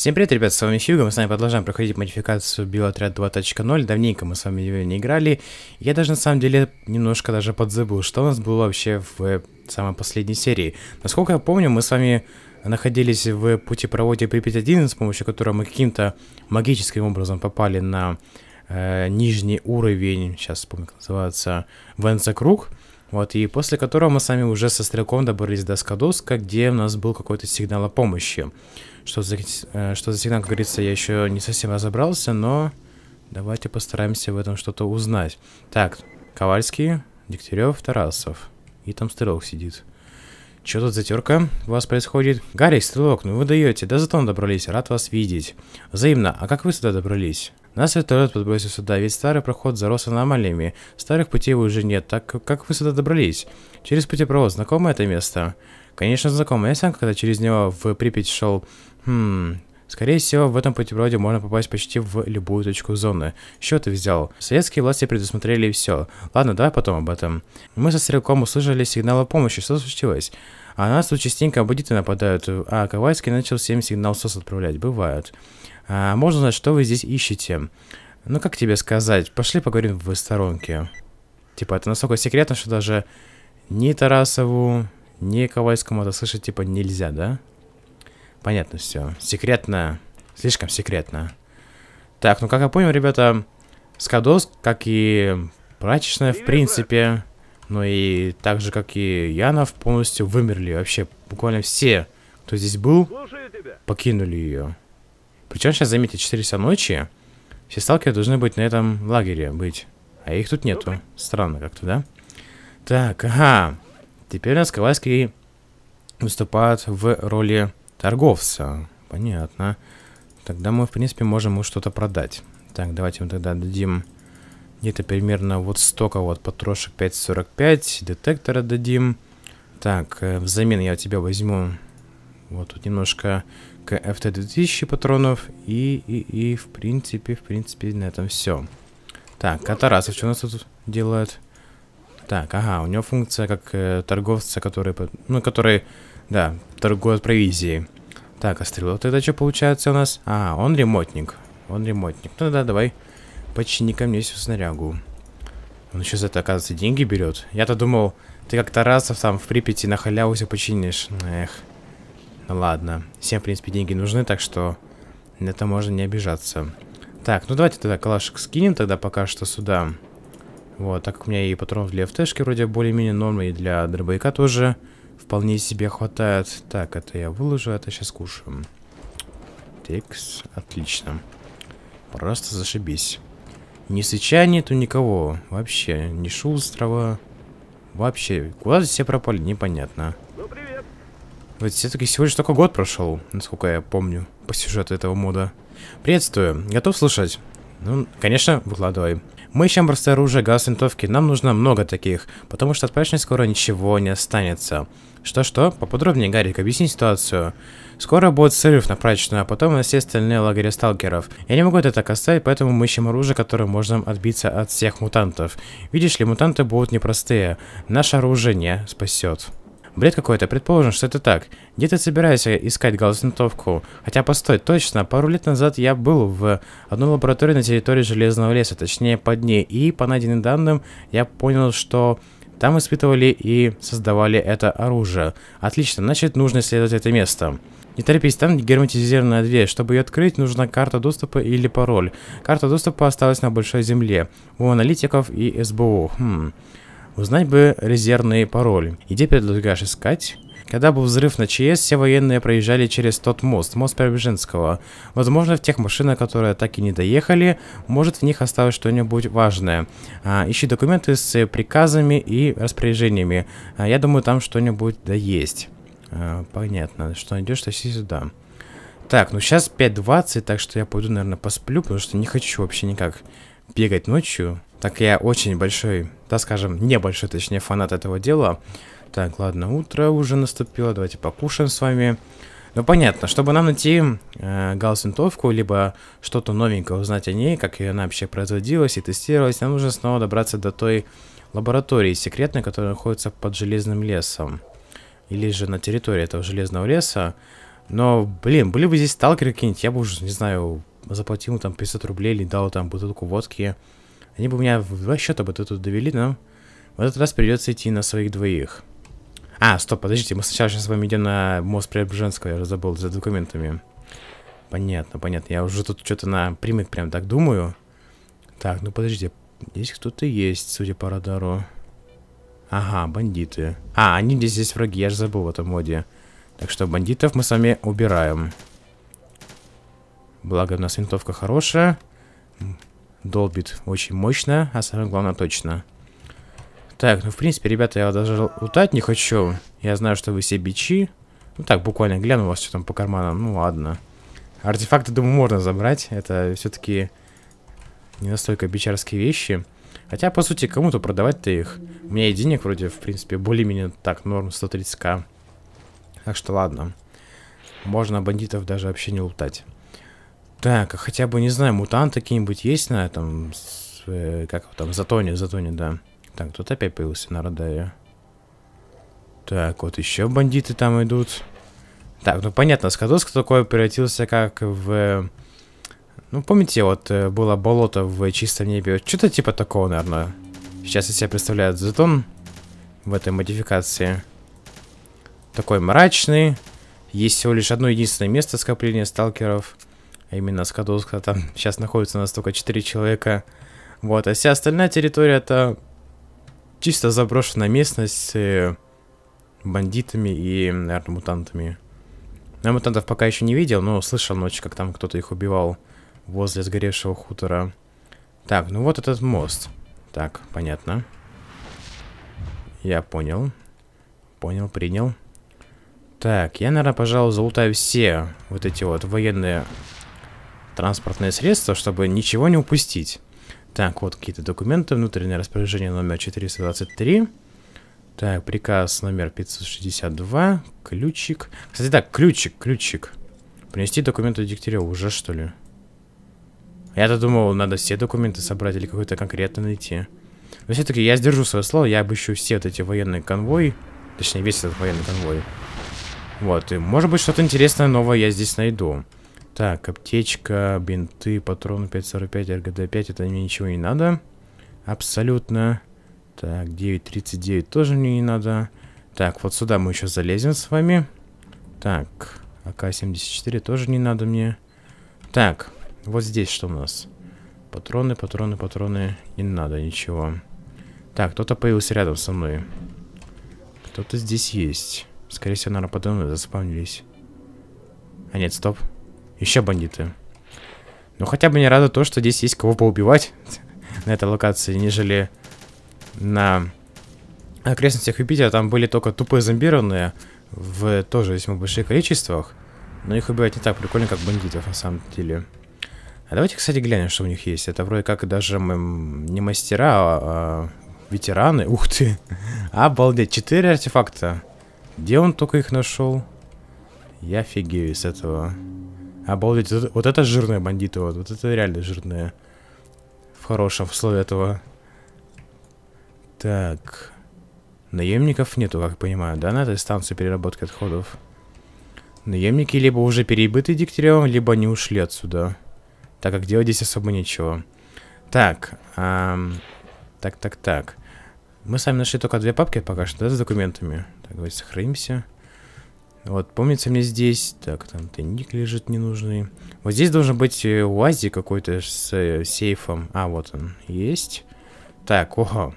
Всем привет, ребят, с вами Фьюга, мы с вами продолжаем проходить модификацию Биотряд 2.0, давненько мы с вами ее не играли, я даже на самом деле немножко даже подзабыл, что у нас было вообще в самой последней серии. Насколько я помню, мы с вами находились в путепроводе Припять-1, с помощью которого мы каким-то магическим образом попали на э, нижний уровень, сейчас вспомню, как называется, Венца Круг, вот, и после которого мы сами уже со стрелком добрались до скадуска, где у нас был какой-то сигнал о помощи. Что за, э, что за сигнал, как говорится, я еще не совсем разобрался, но давайте постараемся в этом что-то узнать. Так, Ковальский, Дегтярев, Тарасов. И там стрелок сидит. Что тут за затерка у вас происходит? Гарри, стрелок, ну вы даете, да зато добрались, рад вас видеть. Взаимно, а как вы сюда добрались? Нас вертолет подбросил сюда, ведь старый проход зарос аномалиями. Старых путей уже нет, так как мы сюда добрались? Через путепровод, знакомо это место? Конечно, знакомо. Я сам когда через него в Припять шел... Хм... Скорее всего, в этом путепроводе можно попасть почти в любую точку зоны. Счет ты взял. Советские власти предусмотрели все. Ладно, давай потом об этом. Мы со стрелком услышали сигнал о помощи. Что случилось? А нас тут частенько бандиты нападают. А Ковальский начал всем сигнал СОС отправлять. бывает. А, можно знать, что вы здесь ищете. Ну, как тебе сказать? Пошли поговорим в сторонке. Типа, это настолько секретно, что даже ни Тарасову, ни Ковальскому это слышать, типа, нельзя, да? Понятно все. Секретно. Слишком секретно. Так, ну, как я понял, ребята, Скадос, как и прачечная, в принципе, ну и так же, как и Янов, полностью вымерли. Вообще, буквально все, кто здесь был, покинули ее. Причем сейчас, заметьте, 4 часа ночи. Все сталкеры должны быть на этом лагере быть. А их тут нету. Странно как-то, да? Так, ага. Теперь у нас Ковальский выступает в роли торговца. Понятно. Тогда мы, в принципе, можем ему что-то продать. Так, давайте мы тогда дадим где-то примерно вот столько вот потрошек 5.45. Детектора дадим. Так, э, взамен я у тебя возьму вот тут немножко только FT-2000 патронов. И, и, и, в принципе, в принципе, на этом все. Так, а что у нас тут делает? Так, ага, у него функция как э, торговца, который, ну, который, да, торгует провизией. Так, а стрелок тогда что получается у нас? А, он ремонтник. Он ремонтник. Ну да, давай почини ко мне всю снарягу. Он еще за это, оказывается, деньги берет. Я-то думал, ты как Тарасов там в Припяти на халяву все починишь. Эх. Ну ладно, всем, в принципе, деньги нужны, так что на это можно не обижаться. Так, ну давайте тогда Калашек скинем тогда пока что сюда. Вот, так как у меня и патронов для ФТшки вроде более-менее нормы, и для дробовика тоже вполне себе хватает. Так, это я выложу, это сейчас кушаем. Текс, отлично. Просто зашибись. Ни сыча нету никого. Вообще, ни шустрого. Вообще, куда все пропали, непонятно. Вот все-таки всего лишь только год прошел, насколько я помню, по сюжету этого мода. Приветствую, готов слушать? Ну, конечно, выкладывай. Мы ищем простое оружие, газ, винтовки. Нам нужно много таких, потому что от скоро ничего не останется. Что-что? Поподробнее, Гарик, объясни ситуацию. Скоро будет срыв на прачечную, а потом на все остальные лагеря сталкеров. Я не могу это так оставить, поэтому мы ищем оружие, которым можно отбиться от всех мутантов. Видишь ли, мутанты будут непростые. Наше оружие не спасет. Бред какой-то, предположим, что это так. Где ты собираешься искать галстунтовку? Хотя, постой, точно, пару лет назад я был в одной лаборатории на территории Железного леса, точнее под ней, и по найденным данным я понял, что там испытывали и создавали это оружие. Отлично, значит, нужно исследовать это место. Не торопись, там герметизированная дверь. Чтобы ее открыть, нужна карта доступа или пароль. Карта доступа осталась на Большой Земле, у аналитиков и СБУ. Хм. Узнать бы резервные пароли. Где предлагаешь искать? Когда был взрыв на ЧС, все военные проезжали через тот мост, мост Преображенского. Возможно, в тех машинах, которые так и не доехали, может в них осталось что-нибудь важное. А, ищи документы с приказами и распоряжениями. А, я думаю, там что-нибудь да есть. А, понятно, что найдешь, тащи сюда. Так, ну сейчас 5.20, так что я пойду, наверное, посплю, потому что не хочу вообще никак бегать ночью. Так я очень большой да, скажем, небольшой, точнее, фанат этого дела. Так, ладно, утро уже наступило, давайте покушаем с вами. Ну, понятно, чтобы нам найти э, гаусс-винтовку, либо что-то новенькое узнать о ней, как ее она вообще производилась и тестировалась, нам нужно снова добраться до той лаборатории секретной, которая находится под Железным лесом. Или же на территории этого Железного леса. Но, блин, были бы здесь сталкеры какие-нибудь, я бы уже, не знаю, заплатил там 500 рублей или дал там бутылку водки, они бы меня в два счета бы тут довели, но в этот раз придется идти на своих двоих. А, стоп, подождите, мы сначала сейчас с вами идем на мост Преображенского, я уже забыл, за документами. Понятно, понятно, я уже тут что-то на прямых прям так думаю. Так, ну подождите, здесь кто-то есть, судя по радару. Ага, бандиты. А, они здесь, здесь враги, я же забыл в этом моде. Так что бандитов мы с вами убираем. Благо, у нас винтовка хорошая долбит очень мощно, а самое главное точно. Так, ну в принципе, ребята, я даже лутать не хочу. Я знаю, что вы все бичи. Ну так, буквально гляну у вас что там по карманам. Ну ладно. Артефакты, думаю, можно забрать. Это все-таки не настолько бичарские вещи. Хотя, по сути, кому-то продавать-то их. У меня и денег вроде, в принципе, более-менее так, норм 130к. Так что ладно. Можно бандитов даже вообще не лутать. Так, а хотя бы, не знаю, мутанты какие-нибудь есть на этом... С, э, как там? Затоне, Затоне, да. Так, тут опять появился на радаре. Так, вот еще бандиты там идут. Так, ну понятно, Скадоск такой превратился как в... Ну, помните, вот э, было болото в чистом небе. Что-то типа такого, наверное. Сейчас я себя представляю, затон в этой модификации. Такой мрачный. Есть всего лишь одно единственное место скопления сталкеров а именно Скадовска, там сейчас находится у нас только 4 человека. Вот, а вся остальная территория это чисто заброшенная местность с э, бандитами и, наверное, мутантами. Я мутантов пока еще не видел, но слышал ночью, как там кто-то их убивал возле сгоревшего хутора. Так, ну вот этот мост. Так, понятно. Я понял. Понял, принял. Так, я, наверное, пожалуй, залутаю все вот эти вот военные транспортное средство, чтобы ничего не упустить. Так, вот какие-то документы. Внутреннее распоряжение номер 423. Так, приказ номер 562. Ключик. Кстати, так, ключик, ключик. Принести документы Дегтярева уже, что ли? Я-то думал, надо все документы собрать или какой-то конкретно найти. Но все-таки я сдержу свое слово, я обыщу все вот эти военные конвои. Точнее, весь этот военный конвой. Вот, и может быть что-то интересное новое я здесь найду. Так, аптечка, бинты, патроны 5.45, РГД-5, это мне ничего не надо. Абсолютно. Так, 9.39 тоже мне не надо. Так, вот сюда мы еще залезем с вами. Так, АК-74 тоже не надо мне. Так, вот здесь что у нас? Патроны, патроны, патроны. Не надо ничего. Так, кто-то появился рядом со мной. Кто-то здесь есть. Скорее всего, наверное, подо мной заспавнились. А нет, стоп. Стоп. Еще бандиты. Ну, хотя бы не рада то, что здесь есть кого поубивать на этой локации, нежели на окрестностях Юпитера. Там были только тупые зомбированные в тоже весьма больших количествах. Но их убивать не так прикольно, как бандитов на самом деле. А давайте, кстати, глянем, что у них есть. Это вроде как даже не мастера, а, а ветераны. Ух ты! Обалдеть! Четыре артефакта. Где он только их нашел? Я офигею из этого. Обалдеть, вот, вот это жирные бандиты, вот, вот это реально жирные. В хорошем, слове этого. Так. Наемников нету, как я понимаю, да, на этой станции переработки отходов? Наемники либо уже перебыты Дегтяревым, либо не ушли отсюда. Так как делать здесь особо нечего. Так, эм, так, так, так. Мы сами нашли только две папки пока что, да, с документами. Так, давайте сохранимся. Вот, помнится мне здесь... Так, там тайник лежит ненужный. Вот здесь должен быть э, УАЗик какой-то с э, сейфом. А, вот он. Есть. Так, ого.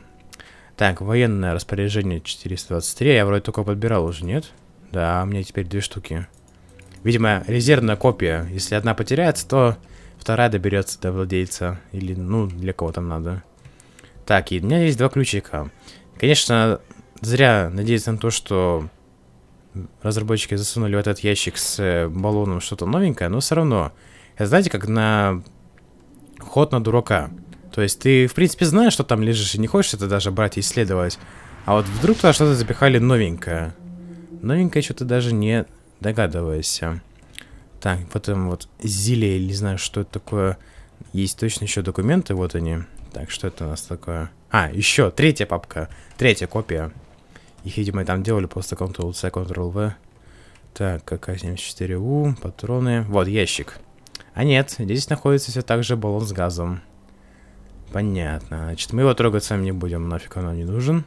Так, военное распоряжение 423. Я вроде только подбирал уже, нет? Да, а у меня теперь две штуки. Видимо, резервная копия. Если одна потеряется, то вторая доберется до владельца. Или, ну, для кого там надо. Так, и у меня есть два ключика. Конечно, зря надеяться на то, что разработчики засунули в этот ящик с э, баллоном что-то новенькое, но все равно. Это знаете, как на ход на дурака. То есть ты, в принципе, знаешь, что там лежишь, и не хочешь это даже брать и исследовать. А вот вдруг туда что-то запихали новенькое. Новенькое что-то даже не догадываешься. Так, потом вот зелье, не знаю, что это такое. Есть точно еще документы, вот они. Так, что это у нас такое? А, еще третья папка. Третья копия. Их, видимо, там делали просто Ctrl-C, Ctrl-V. Так, КК-74У, патроны. Вот, ящик. А нет, здесь находится все так же баллон с газом. Понятно. Значит, мы его трогать сами не будем, нафиг он нам не нужен.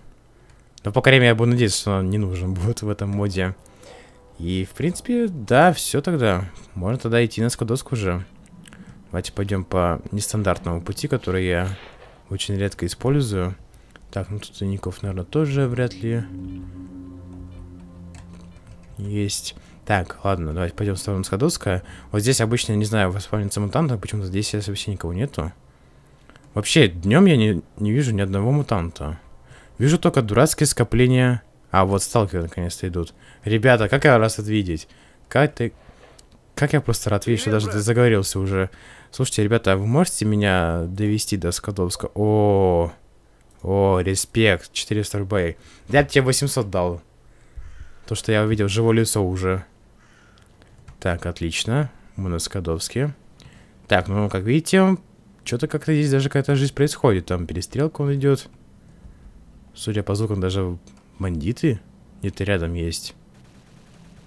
Но, по крайней мере, я буду надеяться, что он не нужен будет в этом моде. И, в принципе, да, все тогда. Можно тогда идти на скудоску уже. Давайте пойдем по нестандартному пути, который я очень редко использую. Так, ну тут тайников, наверное, тоже вряд ли есть. Так, ладно, давайте пойдем в сторону Скадовска. Вот здесь обычно, не знаю, воспалится мутанта, почему-то здесь я совсем никого нету. Вообще, днем я не, не вижу ни одного мутанта. Вижу только дурацкие скопления. А, вот сталкеры наконец-то идут. Ребята, как я раз это видеть? Как ты... Как я просто рад видеть, что даже ты заговорился уже. Слушайте, ребята, вы можете меня довести до Скадовска? О, -о, -о. О, респект, 400 рублей. Я тебе 800 дал. То, что я увидел, живое лицо уже. Так, отлично. Мы на Скадовске. Так, ну, как видите, что-то как-то здесь даже какая-то жизнь происходит. Там перестрелка он идет. Судя по звукам, даже бандиты где-то рядом есть.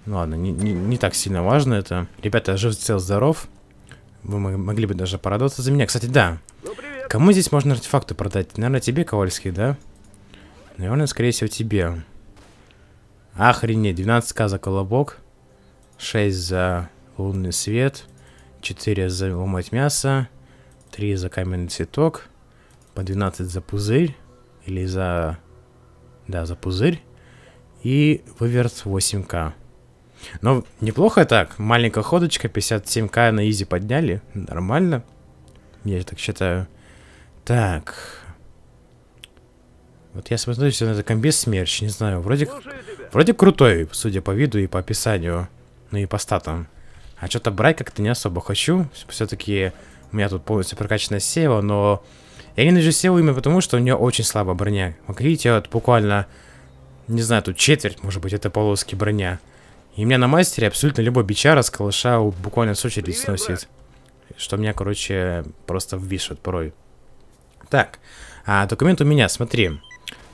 Ну ладно, не, не, не так сильно важно это. Ребята, жив, цел, здоров. Вы могли бы даже порадоваться за меня. Кстати, да. Кому здесь можно артефакты продать? Наверное, тебе, Ковальский, да? Наверное, скорее всего, тебе. Охренеть, 12к за колобок. 6 за лунный свет. 4 за ломать мясо. 3 за каменный цветок. По 12 за пузырь. Или за... Да, за пузырь. И выверт 8к. Но неплохо так. Маленькая ходочка, 57к на изи подняли. Нормально. Я так считаю. Так. Вот я смотрю что это комбез смерч, не знаю, вроде... Вроде крутой, судя по виду и по описанию. Ну и по статам. А что-то брать как-то не особо хочу. Все-таки у меня тут полностью прокачанная Сева, но... Я не ненавижу Севу именно потому, что у нее очень слабая броня. Как видите, вот буквально... Не знаю, тут четверть, может быть, это полоски броня. И меня на мастере абсолютно любой бичара с калаша буквально с очереди Привет, сносит. Брат. Что меня, короче, просто ввишет порой. Так, а, документ у меня, смотри.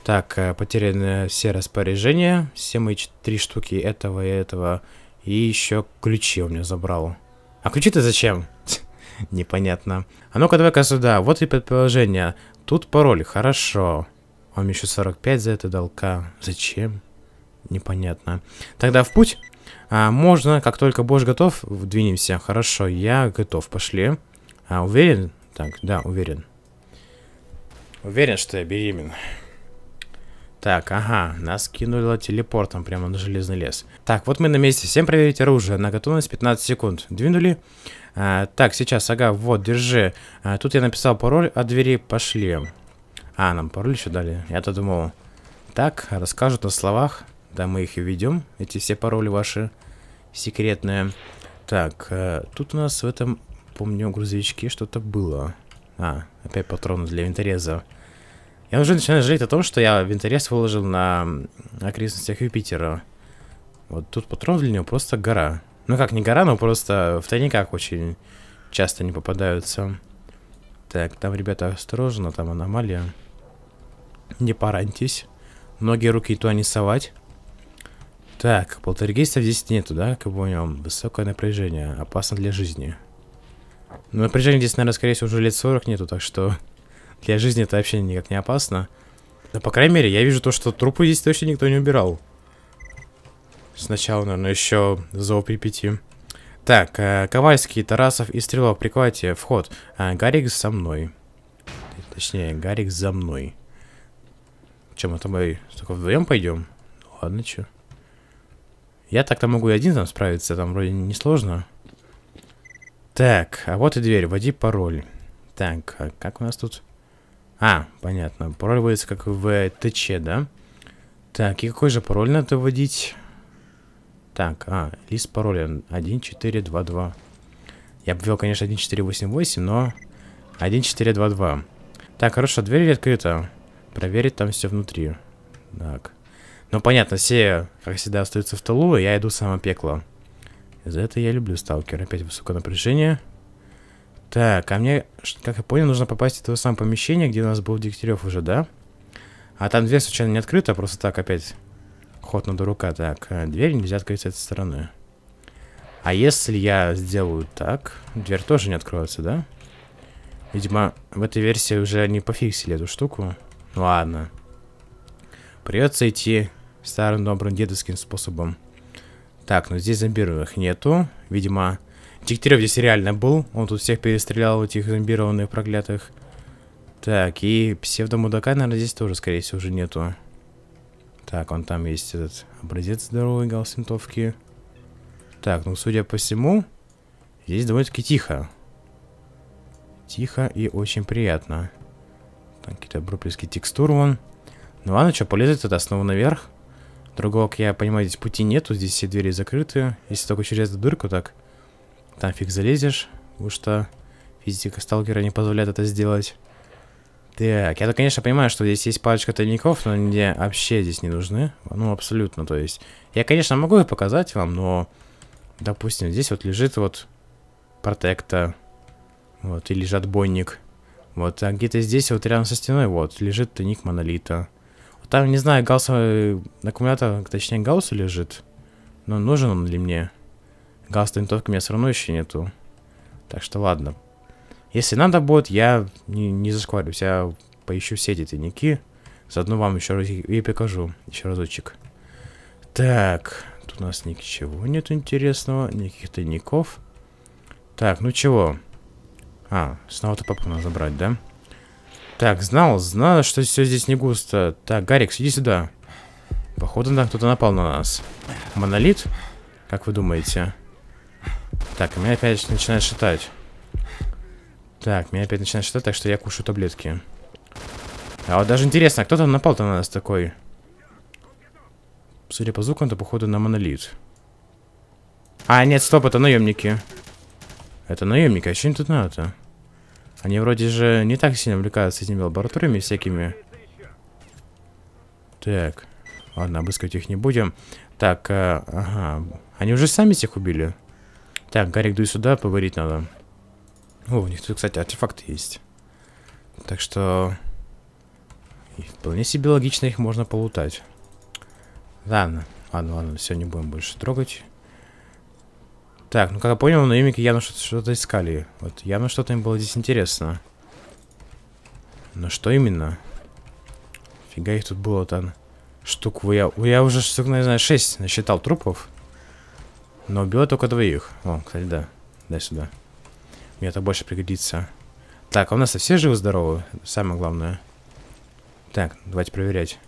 Так, э, потеряны все распоряжения. Все мои три штуки этого и этого. И еще ключи у меня забрал. А ключи-то зачем? Непонятно. А ну-ка, давай-ка сюда. Вот и предположение. Тут пароль, хорошо. Он мне еще 45 за это долка. Зачем? Непонятно. Тогда в путь. А, можно, как только будешь готов, двинемся. Хорошо, я готов. Пошли. А, уверен? Так, да, уверен. Уверен, что я беремен. Так, ага, нас кинуло телепортом прямо на железный лес. Так, вот мы на месте. Всем проверить оружие. На готовность 15 секунд. Двинули. А, так, сейчас, ага, вот, держи. А, тут я написал пароль от двери. Пошли. А, нам пароль еще дали. Я-то думал. Так, расскажут на словах. Да, мы их и ведем, эти все пароли ваши секретные. Так, э, тут у нас в этом, помню, грузовичке что-то было. А, опять патроны для винтореза. Я уже начинаю жалеть о том, что я в интерес выложил на окрестностях Юпитера. Вот тут патрон для него просто гора. Ну как, не гора, но просто в тайниках очень часто не попадаются. Так, там, ребята, осторожно, там аномалия. Не пораньтесь. Многие руки то не совать. Так, полтергейстов здесь нету, да? Как бы у него высокое напряжение. Опасно для жизни. Но напряжение здесь, наверное, скорее всего, уже лет 40 нету, так что... Для жизни это вообще никак не опасно. Но, по крайней мере, я вижу то, что трупы здесь точно никто не убирал. Сначала, наверное, еще зооприпяти. Так, э, Ковальский, Тарасов и Стрелов, прикрывайте вход. А, Гарик со мной. Точнее, Гарик за мной. Чем мы тобой только вдвоем пойдем? Ну, ладно, че. Я так-то могу и один там справиться, там вроде несложно. Так, а вот и дверь, вводи пароль. Так, а как у нас тут? А, понятно. Пароль вводится как в ТЧ, да? Так, и какой же пароль надо вводить? Так, а, лист пароля 1422. Я бы ввел, конечно, 1488, но 1422. Так, хорошо, дверь открыта. Проверить там все внутри. Так. Ну, понятно, все, как всегда, остаются в тылу, и я иду в самое пекло. За это я люблю сталкер. Опять высокое напряжение. Так, а мне, как я понял, нужно попасть в то самое помещение, где у нас был Дегтярев уже, да? А там дверь случайно не открыта, просто так опять. Ход на дурака. Так, э, дверь нельзя открыть с этой стороны. А если я сделаю так, дверь тоже не откроется, да? Видимо, в этой версии уже не пофиксили эту штуку. Ну ладно. Придется идти старым добрым дедовским способом. Так, ну здесь зомбированных нету. Видимо, Дегтярев здесь реально был. Он тут всех перестрелял, этих зомбированных проклятых. Так, и псевдомудака, наверное, здесь тоже, скорее всего, уже нету. Так, он там есть этот образец здоровой галсинтовки. Так, ну, судя по всему, здесь довольно-таки тихо. Тихо и очень приятно. Там какие-то проблески текстур вон. Ну ладно, что, полезет тогда снова наверх. Другого, как я понимаю, здесь пути нету, здесь все двери закрыты. Если только через эту дырку, так... Там фиг залезешь, потому что физика сталкера не позволяет это сделать. Так, я-то, конечно, понимаю, что здесь есть парочка тайников, но они мне вообще здесь не нужны. Ну, абсолютно, то есть... Я, конечно, могу их показать вам, но... Допустим, здесь вот лежит вот... Протекта. Вот, и лежит бойник. Вот, а где-то здесь вот рядом со стеной, вот, лежит тайник монолита. там, не знаю, гауссовый аккумулятор, точнее, гауссу лежит. Но нужен он ли мне? Гаста винтовки у меня все равно еще нету. Так что ладно. Если надо будет, я не, не зашкварюсь. Я поищу все эти тайники. Заодно вам еще раз и покажу. Еще разочек. Так. Тут у нас ничего нет интересного. Никаких тайников. Так, ну чего? А, снова-то папу надо забрать, да? Так, знал, знал, что все здесь не густо. Так, Гарик, сиди сюда. Походу, да, кто-то напал на нас. Монолит? Как вы думаете? Так, меня опять начинает считать. Так, меня опять начинает считать, так что я кушаю таблетки. А вот даже интересно, а кто там напал-то на нас такой? Судя по звукам, это походу на монолит. А, нет, стоп, это наемники. Это наемники, а что им тут надо Они вроде же не так сильно увлекаются этими лабораториями всякими. Так, ладно, обыскивать их не будем. Так, а, ага, они уже сами всех убили? Так, Гарик, дуй сюда, поговорить надо. О, у них тут, кстати, артефакты есть. Так что... И вполне себе логично их можно полутать. Ладно, ладно, ладно, все, не будем больше трогать. Так, ну как я понял, на Юмике явно что-то искали. Вот явно что-то им было здесь интересно. Но что именно? Фига их тут было там. Штук, я, я уже штук, не знаю, 6 насчитал трупов. Но убила только двоих. О, кстати, да. Дай сюда. Мне это больше пригодится. Так, а у нас все живы-здоровы? Самое главное. Так, давайте проверять.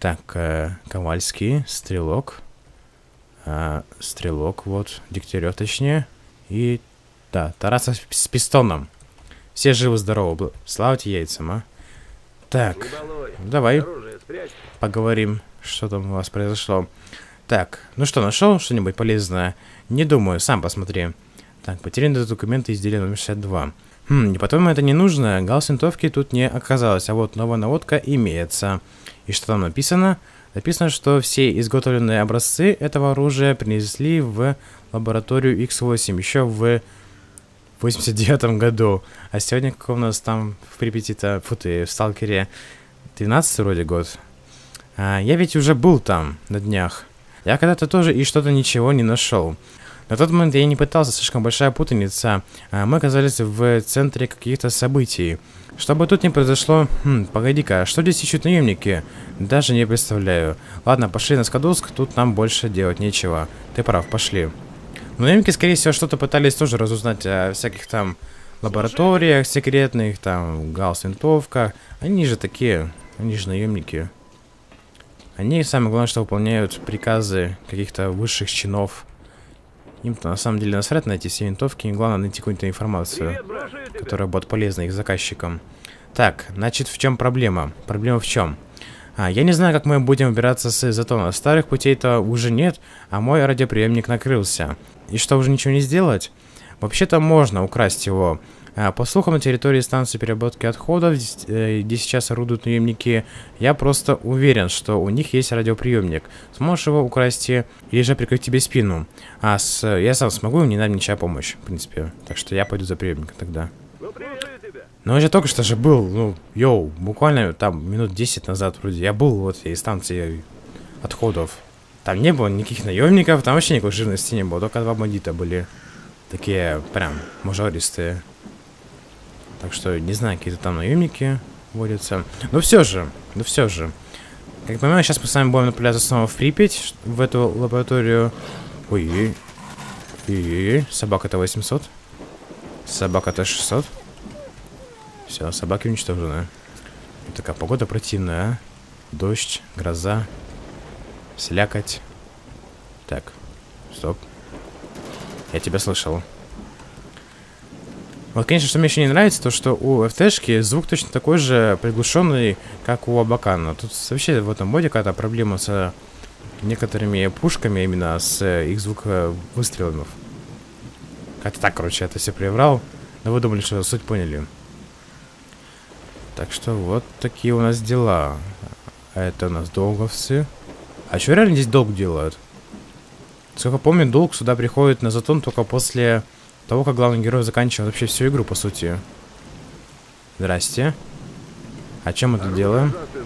Так, э, Ковальский, Стрелок. Э, стрелок, вот, Дегтярев точнее. И, да, Тарасов с пистоном. Все живы-здоровы. Слава тебе яйцам, а. Так, давай поговорим, что там у вас произошло. Так, ну что, нашел что-нибудь полезное? Не думаю, сам посмотри. Так, потеряны документы изделия номер 62. Хм, и потом это не нужно, галсинтовки тут не оказалось, а вот новая наводка имеется. И что там написано? Написано, что все изготовленные образцы этого оружия принесли в лабораторию X8 еще в 89 году. А сегодня какой у нас там в Припяти-то, фу ты, в Сталкере 12 вроде год. А, я ведь уже был там на днях. Я когда-то тоже и что-то ничего не нашел. На тот момент я не пытался, слишком большая путаница. А, мы оказались в центре каких-то событий. Что бы тут ни произошло... Хм, погоди-ка, а что здесь ищут наемники? Даже не представляю. Ладно, пошли на Скадуск, тут нам больше делать нечего. Ты прав, пошли. Но наемники, скорее всего, что-то пытались тоже разузнать о всяких там лабораториях секретных, там, гаусс-винтовках. Они же такие, они же наемники. Они, самое главное, что выполняют приказы каких-то высших чинов. Им-то на самом деле насрать на эти все винтовки, им главное найти какую-то информацию, которая будет полезна их заказчикам. Так, значит, в чем проблема? Проблема в чем? А, я не знаю, как мы будем убираться с изотона. Старых путей-то уже нет, а мой радиоприемник накрылся. И что, уже ничего не сделать? Вообще-то можно украсть его, Э, по слухам, на территории станции переработки отходов, где э, сейчас орудуют наемники, я просто уверен, что у них есть радиоприемник. Сможешь его украсть или же прикрыть тебе спину. А с... я сам смогу, не надо ничья помощь, в принципе. Так что я пойду за приемником тогда. Ну, я только что же был, ну, йоу, буквально там минут 10 назад вроде. Я был вот из станции отходов. Там не было никаких наемников, там вообще никакой жирности не было, только два бандита были. Такие прям мажористые. Так что, не знаю, какие-то там наемники водятся. Но ну все же, но ну все же. Как понимаю, сейчас мы с вами будем направляться снова в Припять, в эту лабораторию. Ой-ой-ой. Ой-ой-ой. Собака-то 800. Собака-то 600. Все, собаки уничтожены. Такая погода противная, а? Дождь, гроза, слякоть. Так, стоп. Я тебя слышал. Вот, конечно, что мне еще не нравится, то что у FT-шки звук точно такой же приглушенный, как у Абакана. Тут вообще в этом моде какая-то проблема с некоторыми пушками, а именно с э, их звуковыстрелами. Как-то так, короче, это все приврал. Но вы думали, что суть поняли. Так что вот такие у нас дела. Это у нас долговцы. А что реально здесь долг делают? Сколько помню, долг сюда приходит на затон только после того, как главный герой заканчивает вообще всю игру, по сути. Здрасте. А чем мы тут делаем? Ну.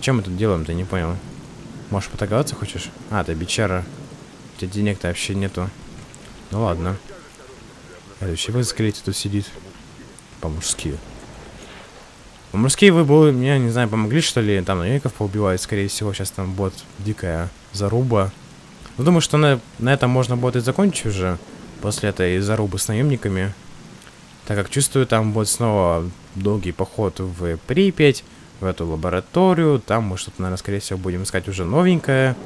Чем мы тут делаем ты не понял. Можешь потаговаться хочешь? А, ты бичара. У тебя денег-то вообще нету. Ну ладно. Это вообще в скелете тут сидит. По-мужски. По-мужски вы бы мне, не знаю, помогли, что ли? Там наемников поубивают, скорее всего. Сейчас там будет дикая заруба. Ну, думаю, что на, на этом можно будет и закончить уже после этой зарубы с наемниками, так как чувствую, там будет снова долгий поход в Припять, в эту лабораторию, там мы что-то, наверное, скорее всего, будем искать уже новенькое,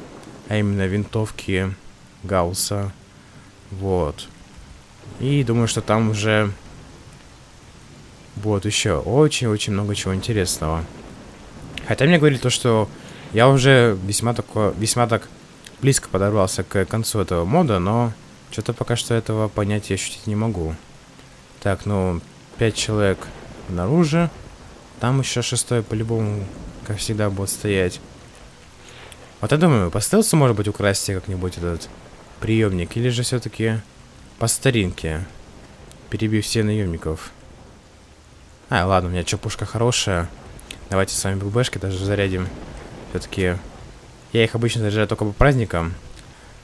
а именно винтовки Гаусса, вот. И думаю, что там уже будет еще очень-очень много чего интересного. Хотя мне говорили то, что я уже весьма, тако, весьма так близко подорвался к концу этого мода, но что-то пока что этого понять я ощутить не могу. Так, ну, пять человек наружу. Там еще шестой по-любому, как всегда, будет стоять. Вот я думаю, по стелсу, может быть, украсть как-нибудь этот приемник. Или же все-таки по старинке, перебив все наемников. А, ладно, у меня что, пушка хорошая. Давайте с вами ББшки даже зарядим. Все-таки я их обычно заряжаю только по праздникам.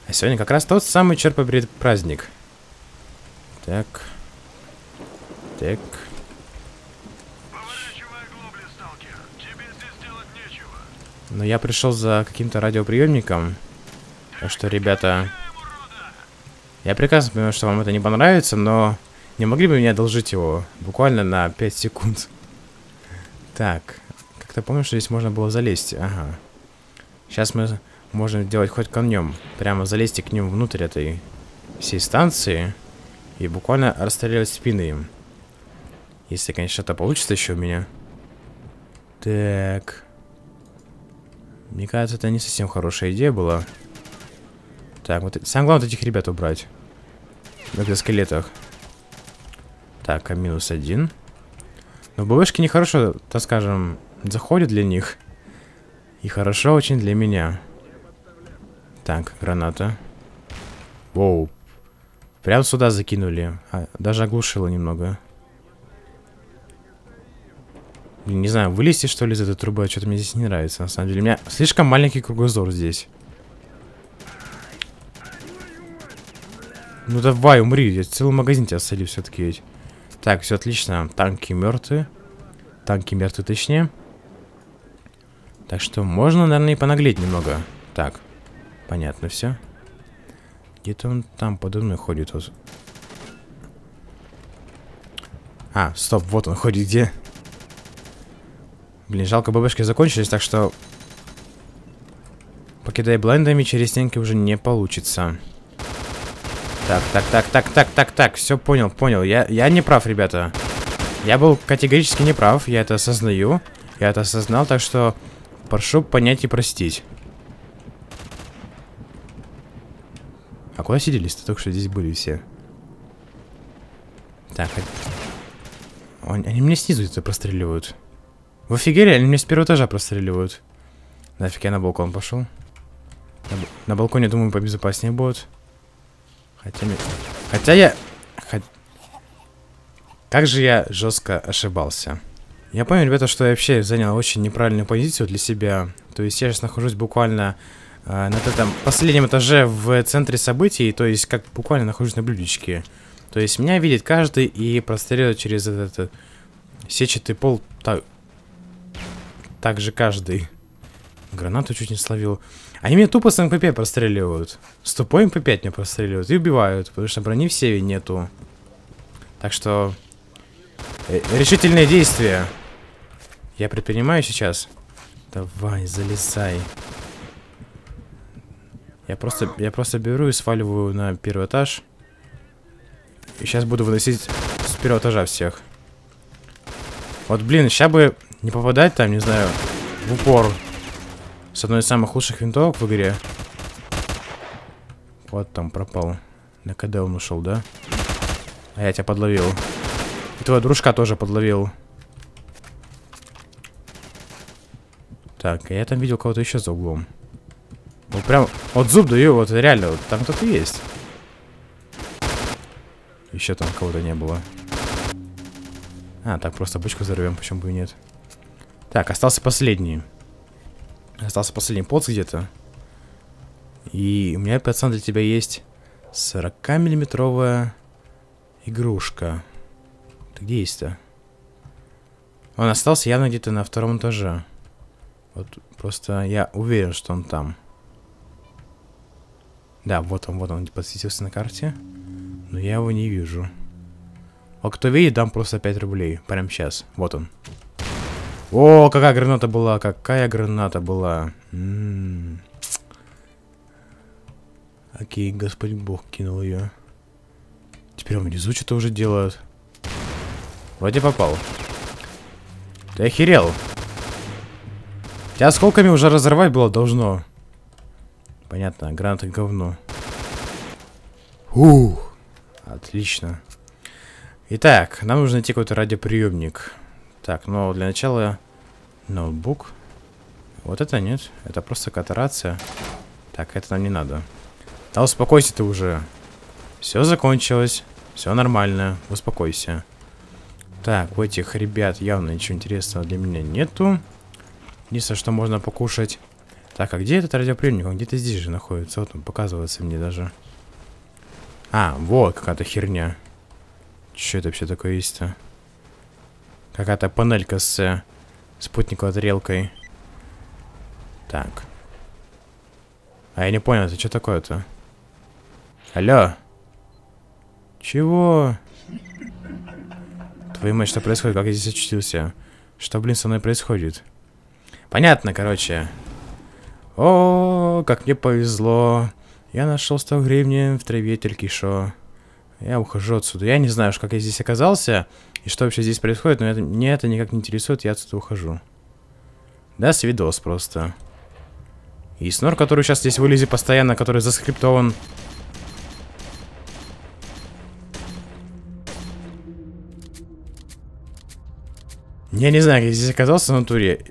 А сегодня как раз тот самый черпобред праздник. Так. Так. Но я пришел за каким-то радиоприемником. Так что, ребята... Я прекрасно понимаю, что вам это не понравится, но... Не могли бы мне одолжить его? Буквально на 5 секунд. Так. Как-то помню, что здесь можно было залезть. Ага. Сейчас мы можно делать хоть камнем. Прямо залезти к ним внутрь этой всей станции и буквально расстрелять спины им. Если, конечно, это получится еще у меня. Так. Мне кажется, это не совсем хорошая идея была. Так, вот самое главное этих ребят убрать. На скелетах. Так, а минус один. Но БВшки нехорошо, так скажем, заходят для них. И хорошо очень для меня. Так, граната. Воу. Прям сюда закинули. А, даже оглушило немного. Не знаю, вылезти что ли из этой трубы? Что-то мне здесь не нравится, на самом деле. У меня слишком маленький кругозор здесь. Ну давай, умри. Я целый магазин тебя садил все-таки Так, все отлично. Танки мертвы. Танки мертвы, точнее. Так что можно, наверное, и понаглеть немного. Так. Понятно все. Где-то он там подо мной ходит. Вот. А, стоп, вот он ходит где. Блин, жалко, ББшки закончились, так что... Покидай блайндами, через стенки уже не получится. Так, так, так, так, так, так, так, все понял, понял. Я, я не прав, ребята. Я был категорически не прав, я это осознаю. Я это осознал, так что прошу понять и простить. Куда сиделись-то? Только что здесь были все. Так, они, они меня снизу это простреливают. Вы офигели? Они меня с первого этажа простреливают. Нафиг я на балкон пошел. На, на балконе, думаю, побезопаснее будет. Хотя, Хотя я... Хот... Как же я жестко ошибался. Я понял, ребята, что я вообще занял очень неправильную позицию для себя. То есть я сейчас нахожусь буквально а, на этом последнем этаже в центре событий, то есть как буквально нахожусь на блюдечке. То есть меня видит каждый и простреливает через этот, этот сетчатый пол так, так же каждый. Гранату чуть не словил. Они меня тупо с МП5 простреливают. С тупой МП5 меня простреливают и убивают, потому что брони в севе нету. Так что... Э решительные действия. Я предпринимаю сейчас. Давай, залезай. Я просто, я просто беру и сваливаю на первый этаж. И сейчас буду выносить с первого этажа всех. Вот, блин, сейчас бы не попадать там, не знаю, в упор. С одной из самых лучших винтовок в игре. Вот там пропал. На КД он ушел, да? А я тебя подловил. И твоего дружка тоже подловил. Так, я там видел кого-то еще за углом. Вот прям, вот зуб даю, вот реально, вот там кто-то есть. Еще там кого-то не было. А, так, просто бочку взорвем, почему бы и нет. Так, остался последний. Остался последний поц где-то. И у меня, пацан, для тебя есть 40-миллиметровая игрушка. Ты где есть-то? Он остался явно где-то на втором этаже. Вот просто я уверен, что он там. Да, вот он, вот он подсветился типа, на карте. Но я его не вижу. А кто видит, дам просто 5 рублей. Прямо сейчас. Вот он. О, какая граната была, какая граната была. М-м. Окей, Господь Бог кинул ее. Теперь он внизу что-то уже делает. Вроде попал. Ты охерел. Тебя осколками уже разорвать было должно. Понятно, граната говно. Ух, отлично. Итак, нам нужно найти какой-то радиоприемник. Так, ну для начала ноутбук. Вот это нет, это просто катарация. Так, это нам не надо. Да успокойся ты уже. Все закончилось, все нормально, успокойся. Так, у этих ребят явно ничего интересного для меня нету. Единственное, что можно покушать, так, а где этот радиоприемник? Он где-то здесь же находится. Вот он показывается мне даже. А, вот какая-то херня. Что это вообще такое есть-то? Какая-то панелька с э, спутниковой тарелкой. Так. А я не понял, это что такое-то? Алло? Чего? Твою мать, что происходит? Как я здесь очутился? Что, блин, со мной происходит? Понятно, короче. О, как мне повезло. Я нашел 100 гривен в траве Телькишо. Я ухожу отсюда. Я не знаю уж, как я здесь оказался и что вообще здесь происходит, но это, мне это никак не интересует, я отсюда ухожу. Да, свидос просто. И снор, который сейчас здесь вылезет постоянно, который заскриптован. Я не знаю, как я здесь оказался на туре.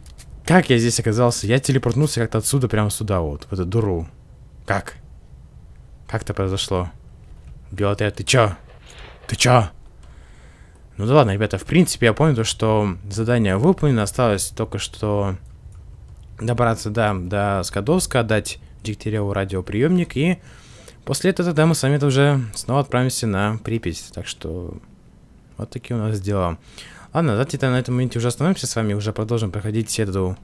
Как я здесь оказался? Я телепортнулся как-то отсюда, прямо сюда, вот, в эту дуру. Как? Как это произошло? Белотряд, ты чё? Ты чё? Ну да ладно, ребята, в принципе, я понял то, что задание выполнено. Осталось только что добраться до до Скадовска, отдать Дегтяреву радиоприемник. И после этого тогда мы с вами уже снова отправимся на Припять. Так что вот такие у нас дела. Ладно, давайте тогда на этом моменте уже остановимся с вами, уже продолжим проходить эту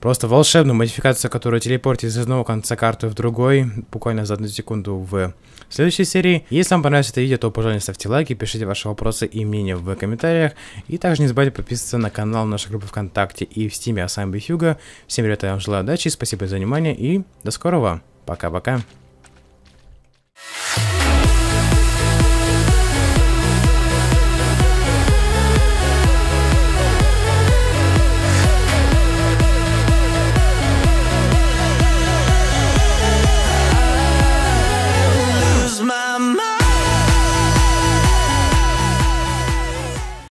просто волшебную модификацию, которая телепортит из одного конца карты в другой, буквально за одну секунду в следующей серии. Если вам понравилось это видео, то, пожалуйста, ставьте лайки, пишите ваши вопросы и мнения в комментариях. И также не забывайте подписываться на канал нашей группы ВКонтакте и в Стиме. А с вами Хьюго. Всем ребята, я вам желаю удачи, спасибо за внимание и до скорого. Пока-пока.